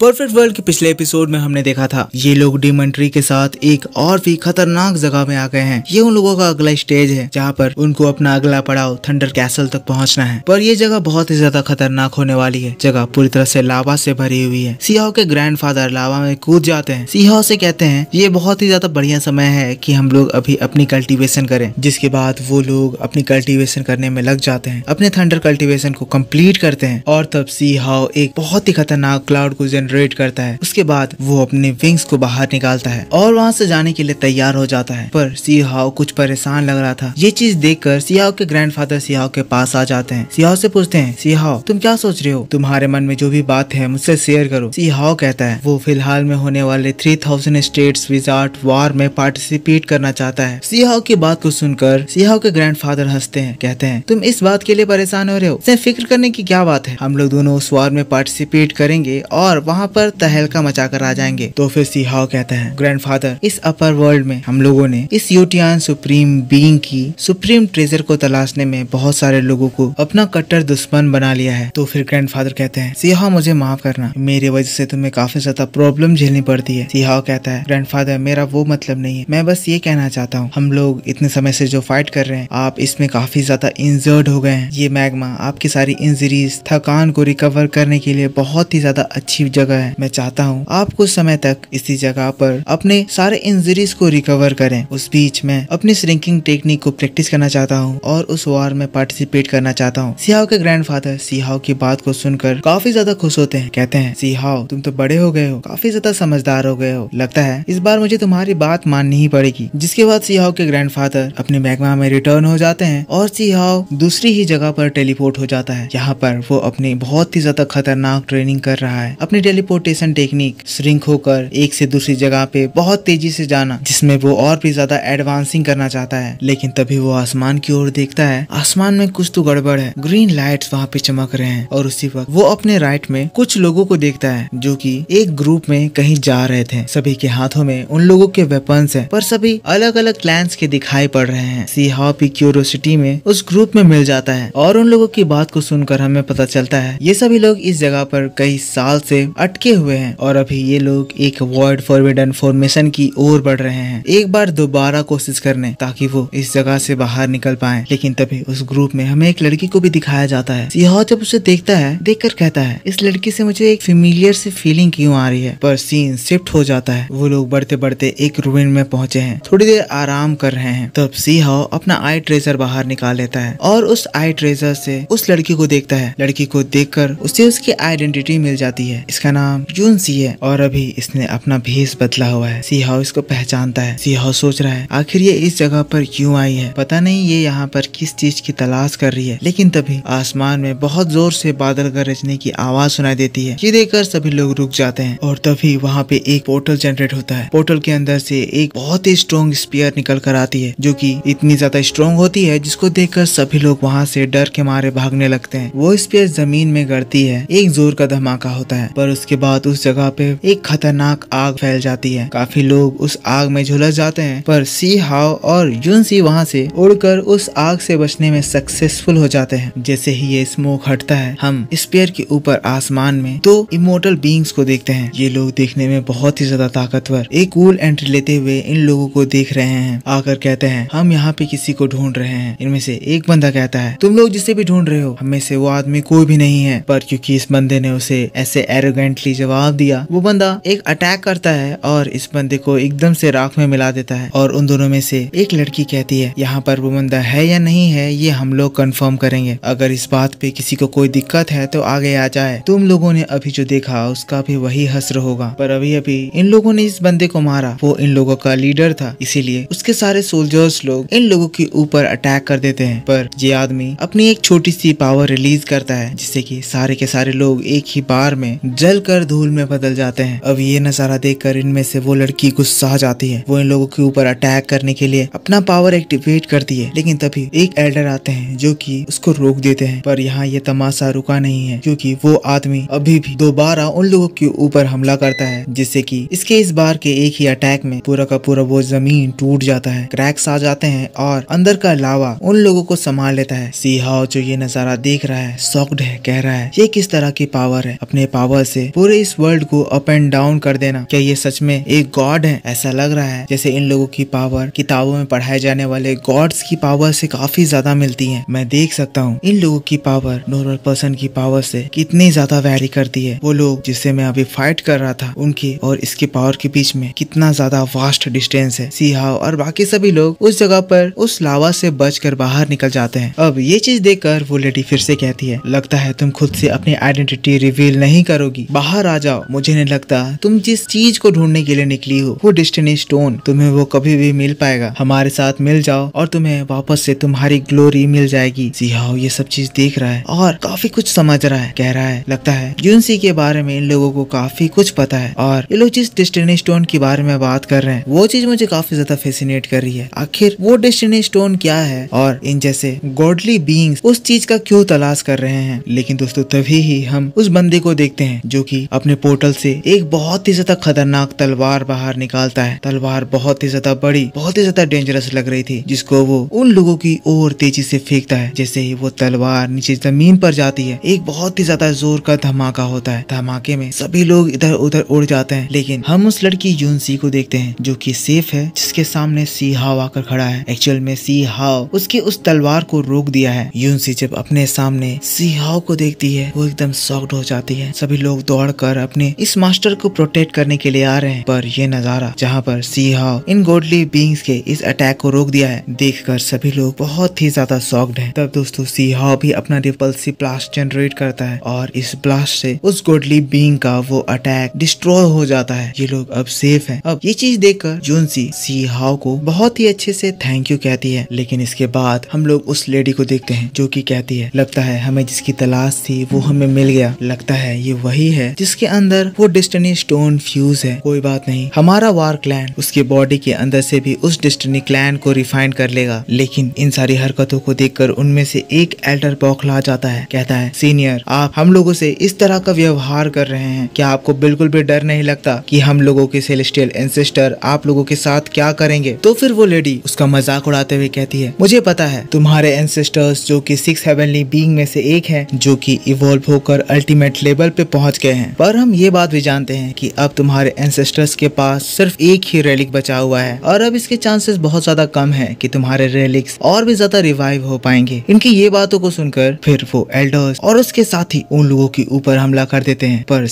perfect world के पिछले episode में हमने देखा था ये लोग डीमन ट्री के साथ एक और भी खतरनाक जगह में आ गए हैं ये उन लोगों का अगला स्टेज है जहाँ पर उनको अपना अगला पड़ाव थंडर कैसल तक पहुँचना है पर ये जगह बहुत ही ज्यादा खतरनाक होने वाली है जगह पूरी तरह से लावा से भरी हुई है सियाओ के ग्रैंड लावा में कूद जाते हैं सियाओ से कहते हैं ये बहुत ही ज्यादा बढ़िया समय है की हम लोग अभी अपनी कल्टिवेशन करें जिसके बाद वो लोग अपनी कल्टिवेशन करने में लग जाते हैं अपने थंडर कल्टिवेशन को कम्प्लीट करते हैं और तब सियाओ एक बहुत ही खतरनाक क्लाउड को जनरेट जनरेट करता है उसके बाद वो अपने विंग्स को बाहर निकालता है और वहाँ से जाने के लिए तैयार हो जाता है पर सियाओ कुछ परेशान लग रहा था ये चीज देख कर सियाओ के ग्रैंड फादर सियाओ के पास आ जाते हैं सियाओ से पूछते हैं सियाओ तुम क्या सोच रहे हो तुम्हारे मन में जो भी बात है मुझसे शेयर करो सियाओ कहता है वो फिलहाल में होने वाले three thousand state wizard war में पार्टिसिपेट करना चाहता है सियाओ की बात को सुनकर सियाओ के ग्रैंड फादर हंसते हैं कहते हैं तुम इस बात के लिए परेशान हो रहे हो फिक्र करने की क्या बात है हम लोग दोनों उस वार में पार्टिसिपेट करेंगे और वहाँ वहाँ पर तहलका मचा कर आ जाएंगे तो फिर सीहाव कहते हैं ग्रैंड इस अपर वर्ल्ड में हम लोगों ने इस यूटियान सुप्रीम बींग की सुप्रीम ट्रेजर को तलाशने में बहुत सारे लोगों को अपना कट्टर दुश्मन बना लिया है तो फिर ग्रैंडफादर कहते हैं सिहा मुझे माफ करना मेरी वजह से तुम्हें काफी ज्यादा प्रॉब्लम झेलनी पड़ती है सिहाव कहता है ग्रैंड मेरा वो मतलब नहीं है मैं बस ये कहना चाहता हूँ हम लोग इतने समय से जो फाइट कर रहे हैं आप इसमें काफी ज्यादा इंजर्ड हो गए हैं ये मैग्मा आपकी सारी इंजरीज थकान को रिकवर करने के लिए बहुत ही ज्यादा अच्छी जगह जगह है मैं चाहता हूँ आप कुछ समय तक इसी जगह पर अपने सारे इंजरीज को रिकवर करें उस बीच में अपनी श्रिंकिंग टेक्निक को प्रैक्टिस करना चाहता हूँ और उस वार में पार्टिसिपेट करना चाहता हूँ सिहाव के ग्रैंडफादर सिहाव की बात को सुनकर काफी ज्यादा खुश होते हैं कहते हैं सिहाव तुम तो बड़े हो गए हो काफी ज्यादा समझदार हो गए हो लगता है इस बार मुझे तुम्हारी बात माननी ही पड़ेगी जिसके बाद सिहाव के ग्रैंड फादर अपने महकमा में रिटर्न हो जाते हैं और सिहाव दूसरी ही जगह पर टेलीपोर्ट हो जाता है यहाँ पर वो अपनी बहुत ही ज्यादा खतरनाक ट्रेनिंग कर रहा है अपनी टेलीपोर्टेशन टेक्निक श्रिंक होकर एक से दूसरी जगह पे बहुत तेजी से जाना जिसमें वो और भी ज्यादा एडवांसिंग करना चाहता है लेकिन तभी वो आसमान की ओर देखता है आसमान में कुछ तो गड़बड़ है ग्रीन लाइट वहाँ पे चमक रहे हैं और उसी वक्त वो अपने राइट में कुछ लोगों को देखता है जो कि एक ग्रुप में कहीं जा रहे थे सभी के हाथों में उन लोगों के वेपन्स है पर सभी अलग अलग क्लैंस के दिखाई पड़ रहे हैं सीहा की क्यूरोसिटी में उस ग्रुप में मिल जाता है और उन लोगों की बात को सुनकर हमें पता चलता है ये सभी लोग इस जगह पर कई साल से अटके हुए हैं और अभी ये लोग एक वर्ड फॉरविडन फॉर्मेशन की ओर बढ़ रहे हैं एक बार दोबारा कोशिश करने ताकि वो इस जगह से बाहर निकल पाए लेकिन तभी उस ग्रुप में हमें एक लड़की को भी दिखाया जाता है यह जब उसे देखता है देख कहता है इस लड़की से मुझे एक फेमिलियर सी फीलिंग क्यों आ रही है पर सीन शिफ्ट हो जाता है वो लोग बढ़ते बढ़ते एक रूविन में पहुंचे हैं थोड़ी देर आराम कर रहे हैं तब सी हाउ अपना आई ट्रेजर बाहर निकाल लेता है और उस आई ट्रेजर से उस लड़की को देखता है लड़की को देखकर उसे उसकी आइडेंटिटी मिल जाती है इसका इसका नाम जून सी है और अभी इसने अपना भेष बदला हुआ है सी हाउस इसको पहचानता है सी हाउस सोच रहा है आखिर ये इस जगह पर क्यों आई है पता नहीं ये यहाँ पर किस चीज की तलाश कर रही है लेकिन तभी आसमान में बहुत जोर से बादल गरजने की आवाज सुनाई देती है ये देखकर सभी लोग रुक जाते हैं और तभी वहाँ पे एक पोर्टल जनरेट होता है पोर्टल के अंदर से एक बहुत ही स्ट्रॉन्ग स्पीयर निकल कर आती है जो की इतनी ज्यादा स्ट्रॉन्ग होती है जिसको देख सभी लोग वहाँ से डर के मारे भागने लगते हैं वो स्पीयर जमीन में गड़ती है एक जोर का धमाका होता है पर उसके बाद उस जगह पे एक खतरनाक आग फैल जाती है काफी लोग उस आग में झुलस जाते हैं पर सी हाव और यून सी वहाँ से उड़कर उस आग से बचने में सक्सेसफुल हो जाते हैं जैसे ही ये स्मोक हटता है हम स्पेयर के ऊपर आसमान में दो तो इमोटल बींग्स को देखते हैं ये लोग देखने में बहुत ही ज्यादा ताकतवर एक कूल एंट्री लेते हुए इन लोगों को देख रहे हैं आकर कहते हैं हम यहाँ पे किसी को ढूंढ रहे हैं इनमें से एक बंदा कहता है तुम लोग जिसे भी ढूंढ रहे हो हमें से वो आदमी कोई भी नहीं है पर क्योंकि इस बंदे ने उसे ऐसे एरोगेंट वेंटली जवाब दिया वो बंदा एक अटैक करता है और इस बंदे को एकदम से राख में मिला देता है और उन दोनों में से एक लड़की कहती है यहाँ पर वो बंदा है या नहीं है ये हम लोग कन्फर्म करेंगे अगर इस बात पे किसी को कोई दिक्कत है तो आगे आ जाए तुम लोगों ने अभी जो देखा उसका भी वही हसर होगा पर अभी अभी इन लोगों ने इस बंदे को मारा वो इन लोगों का लीडर था इसीलिए उसके सारे सोल्जर्स लोग इन लोगों के ऊपर अटैक कर देते हैं पर ये आदमी अपनी एक छोटी सी पावर रिलीज करता है जिससे की सारे के सारे लोग एक ही बार में जल जलकर धूल में बदल जाते हैं अब ये नजारा देखकर इनमें से वो लड़की गुस्सा जाती है वो इन लोगों के ऊपर अटैक करने के लिए अपना पावर एक्टिवेट करती है लेकिन तभी एक एल्डर आते हैं जो कि उसको रोक देते हैं पर यहाँ ये तमाशा रुका नहीं है क्योंकि वो आदमी अभी भी दोबारा उन लोगों के ऊपर हमला करता है जिससे कि इसके इस बार के एक ही अटैक में पूरा का पूरा वो जमीन टूट जाता है क्रैक्स आ जाते हैं और अंदर का लावा उन लोगों को संभाल लेता है सीहाओ जो ये नजारा देख रहा है सॉक्ड है कह रहा है ये किस तरह की पावर है अपने पावर से पूरे इस वर्ल्ड को अप एंड डाउन कर देना क्या ये सच में एक गॉड है ऐसा लग रहा है जैसे इन लोगों की पावर किताबों में पढ़ाए जाने वाले गॉड्स की पावर से काफी ज्यादा मिलती है मैं देख सकता हूँ इन लोगों की पावर नॉर्मल पर्सन की पावर से कितनी ज्यादा वैरी करती है वो लोग जिससे मैं अभी फाइट कर रहा था उनकी और इसके पावर के बीच में कितना ज्यादा वास्ट डिस्टेंस है सिहाव और बाकी सभी लोग उस जगह पर उस लावा से बचकर बाहर निकल जाते हैं अब ये चीज देखकर वो लेडी फिर से कहती है लगता है तुम खुद से अपनी आइडेंटिटी रिवील नहीं करोगी बाहर आ जाओ मुझे नहीं लगता तुम जिस चीज को ढूंढने के लिए निकली हो वो डेस्टिनी स्टोन तुम्हें वो कभी भी मिल पाएगा हमारे साथ मिल जाओ और तुम्हें वापस से तुम्हारी ग्लोरी मिल जाएगी सिहाओ ये सब चीज देख रहा है और काफी कुछ समझ रहा है कह रहा है लगता है यूनसी के बारे में इन लोगों को काफी कुछ पता है और ये लोग जिस डेस्टिनी स्टोन के बारे में बात कर रहे हैं वो चीज मुझे काफी ज्यादा फेसिनेट कर रही है आखिर वो डेस्टिनी स्टोन क्या है और इन जैसे गॉडली बींग्स उस चीज का क्यों तलाश कर रहे हैं लेकिन दोस्तों तभी ही हम उस बंदे को देखते हैं जो की अपने पोर्टल से एक बहुत ही ज्यादा खतरनाक तलवार बाहर निकालता है तलवार बहुत ही ज्यादा बड़ी बहुत ही ज्यादा डेंजरस लग रही थी जिसको वो उन लोगों की ओर तेजी से फेंकता है जैसे ही वो तलवार नीचे जमीन पर जाती है एक बहुत ही ज्यादा जोर का धमाका होता है धमाके में सभी लोग इधर उधर उड़ जाते हैं लेकिन हम उस लड़की यूनसी को देखते हैं जो की सेफ है जिसके सामने सी हाव आकर खड़ा है एक्चुअल में सी हाव उसके उस तलवार को रोक दिया है यूनसी जब अपने सामने सी हाव को देखती है वो एकदम सॉफ्ट हो जाती है सभी लोग तो दौड़कर अपने इस मास्टर को प्रोटेक्ट करने के लिए आ रहे हैं पर यह नजारा जहाँ पर सी हाउ इन गोडली बींग्स के इस अटैक को रोक दिया है कर सभी लोग बहुत ही ज्यादा सॉक्ड है तब दोस्तों सी हाउ भी अपना रिपल्सिव ब्लास्ट जनरेट करता है और इस ब्लास्ट से उस गोडली बींग का वो अटैक डिस्ट्रॉय हो जाता है ये लोग अब सेफ है अब ये चीज देख कर सी हाउ को बहुत ही अच्छे से थैंक यू कहती है लेकिन इसके बाद हम लोग उस लेडी को देखते हैं जो की कहती है लगता है हमें जिसकी तलाश थी वो हमें मिल गया लगता है ये वही है है जिसके अंदर वो डिस्टनी स्टोन फ्यूज है कोई बात नहीं हमारा वार क्लैन उसके बॉडी के अंदर से भी उस डिस्टनी क्लैन को रिफाइन कर लेगा लेकिन इन सारी हरकतों को देख उनमें से एक एल्डर बौखला जाता है कहता है सीनियर आप हम लोगों से इस तरह का व्यवहार कर रहे हैं क्या आपको बिल्कुल भी डर नहीं लगता कि हम लोगों के सेलेस्टियल एंसेस्टर आप लोगों के साथ क्या करेंगे तो फिर वो लेडी उसका मजाक उड़ाते हुए कहती है मुझे पता है तुम्हारे एंसेस्टर्स जो कि सिक्स हेवनली बींग में से एक है जो कि इवॉल्व होकर अल्टीमेट लेवल पे पहुंच गए चुके हैं पर हम ये बात भी जानते हैं कि अब तुम्हारे एंसेस्टर्स के पास सिर्फ एक ही रेलिक बचा हुआ है और अब इसके चांसेस बहुत ज्यादा कम है कि तुम्हारे रेलिक्स और भी ज्यादा रिवाइव हो पाएंगे इनकी ये बातों को सुनकर फिर वो एल्डर्स और उसके साथ ही उन लोगों के ऊपर हमला कर देते हैं पर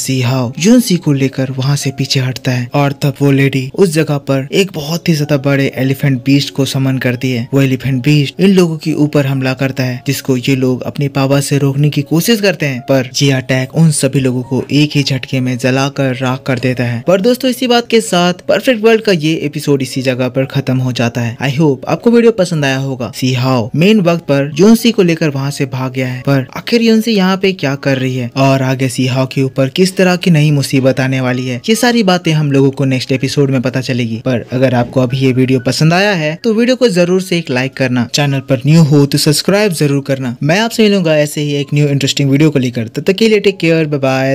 जून सी को लेकर वहाँ से पीछे हटता है और तब वो लेडी उस जगह पर एक बहुत ही ज्यादा बड़े एलिफेंट बीस्ट को समन करती है वो एलिफेंट बीस्ट इन लोगों के ऊपर हमला करता है जिसको ये लोग अपनी पावर से रोकने की कोशिश करते हैं पर ये अटैक उन सभी लोगों को एक ही झटके में जलाकर राख कर देता है पर दोस्तों इसी बात के साथ परफेक्ट वर्ल्ड का ये एपिसोड इसी जगह पर खत्म हो जाता है आई होप आपको वीडियो पसंद आया होगा सी हाउ मेन वक्त पर जोनसी को लेकर वहाँ से भाग गया है पर आखिर जोनसी यहाँ पे क्या कर रही है और आगे सी हाउ के ऊपर किस तरह की नई मुसीबत आने वाली है ये सारी बातें हम लोगों को नेक्स्ट एपिसोड में पता चलेगी पर अगर आपको अभी ये वीडियो पसंद आया है तो वीडियो को जरूर से एक लाइक करना चैनल पर न्यू हो तो सब्सक्राइब जरूर करना मैं आपसे मिलूंगा ऐसे ही एक न्यू इंटरेस्टिंग वीडियो को लेकर तब तक के लिए टेक केयर बाय बाय